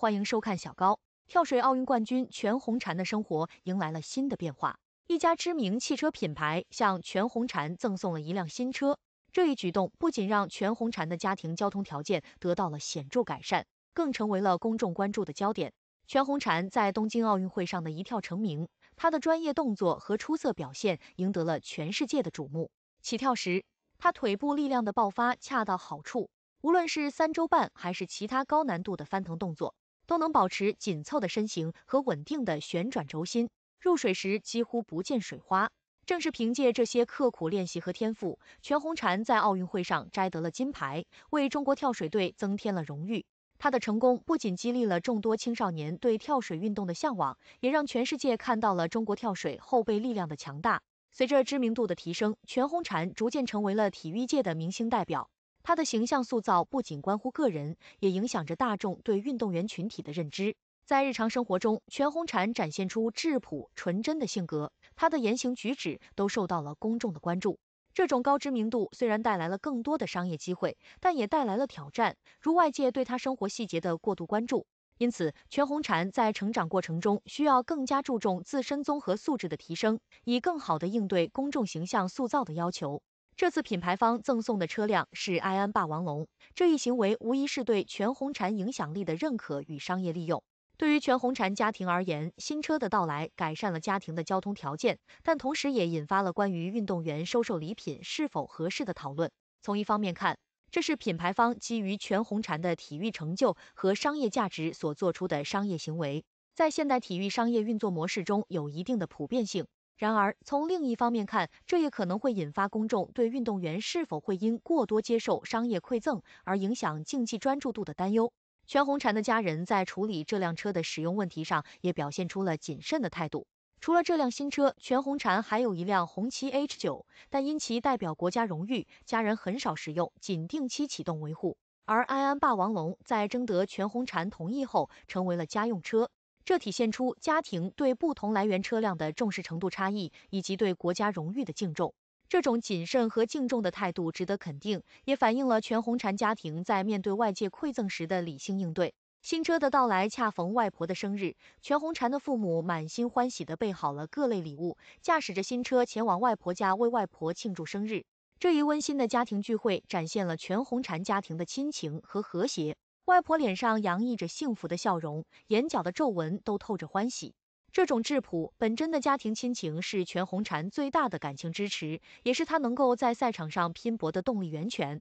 欢迎收看小高。跳水奥运冠军全红婵的生活迎来了新的变化。一家知名汽车品牌向全红婵赠送了一辆新车，这一举动不仅让全红婵的家庭交通条件得到了显著改善，更成为了公众关注的焦点。全红婵在东京奥运会上的一跳成名，她的专业动作和出色表现赢得了全世界的瞩目。起跳时，她腿部力量的爆发恰到好处，无论是三周半还是其他高难度的翻腾动作。都能保持紧凑的身形和稳定的旋转轴心，入水时几乎不见水花。正是凭借这些刻苦练习和天赋，全红婵在奥运会上摘得了金牌，为中国跳水队增添了荣誉。她的成功不仅激励了众多青少年对跳水运动的向往，也让全世界看到了中国跳水后备力量的强大。随着知名度的提升，全红婵逐渐成为了体育界的明星代表。他的形象塑造不仅关乎个人，也影响着大众对运动员群体的认知。在日常生活中，全红婵展现出质朴纯真的性格，他的言行举止都受到了公众的关注。这种高知名度虽然带来了更多的商业机会，但也带来了挑战，如外界对他生活细节的过度关注。因此，全红婵在成长过程中需要更加注重自身综合素质的提升，以更好地应对公众形象塑造的要求。这次品牌方赠送的车辆是埃安霸王龙，这一行为无疑是对全红婵影响力的认可与商业利用。对于全红婵家庭而言，新车的到来改善了家庭的交通条件，但同时也引发了关于运动员收受礼品是否合适的讨论。从一方面看，这是品牌方基于全红婵的体育成就和商业价值所做出的商业行为，在现代体育商业运作模式中有一定的普遍性。然而，从另一方面看，这也可能会引发公众对运动员是否会因过多接受商业馈赠而影响竞技专注度的担忧。全红婵的家人在处理这辆车的使用问题上也表现出了谨慎的态度。除了这辆新车，全红婵还有一辆红旗 H9，但因其代表国家荣誉，家人很少使用，仅定期启动维护。而安安霸王龙在征得全红婵同意后，成为了家用车。这体现出家庭对不同来源车辆的重视程度差异，以及对国家荣誉的敬重。这种谨慎和敬重的态度值得肯定，也反映了全红婵家庭在面对外界馈赠时的理性应对。新车的到来恰逢外婆的生日，全红婵的父母满心欢喜地备好了各类礼物，驾驶着新车前往外婆家为外婆庆祝生日。这一温馨的家庭聚会展现了全红婵家庭的亲情和和谐。外婆脸上洋溢着幸福的笑容，眼角的皱纹都透着欢喜。这种质朴本真的家庭亲情是全红婵最大的感情支持，也是她能够在赛场上拼搏的动力源泉。